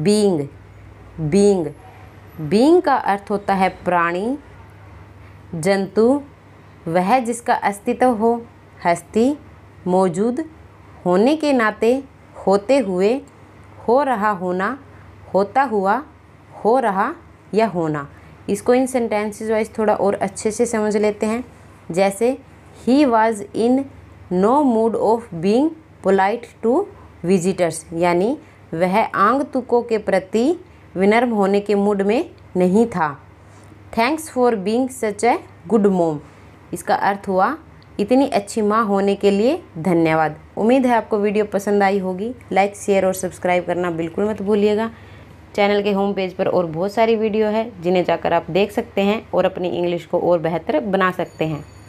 being being being का अर्थ होता है प्राणी जंतु वह जिसका अस्तित्व हो हस्ती मौजूद होने के नाते होते हुए हो रहा होना होता हुआ हो रहा या होना इसको इन सेंटेंसेस वाइज थोड़ा और अच्छे से समझ लेते हैं जैसे ही was in no mood of being polite to visitors यानी वह आंग तुकों के प्रति विनर्म होने के मूड में नहीं था thanks for being such a good mom इसका अर्थ हुआ इतनी अच्छी माँ होने के लिए धन्यवाद उम्मीद है आपको वीडियो पसंद आई होगी लाइक शेयर और सब्सक्राइब करना बिल्कुल मत भूलिएगा चैनल के होम पेज पर और बहुत सारी वीडियो है जिन्हें जाकर आप देख सकते हैं और अपनी इंग्लिश को और बेहतर बना सकते हैं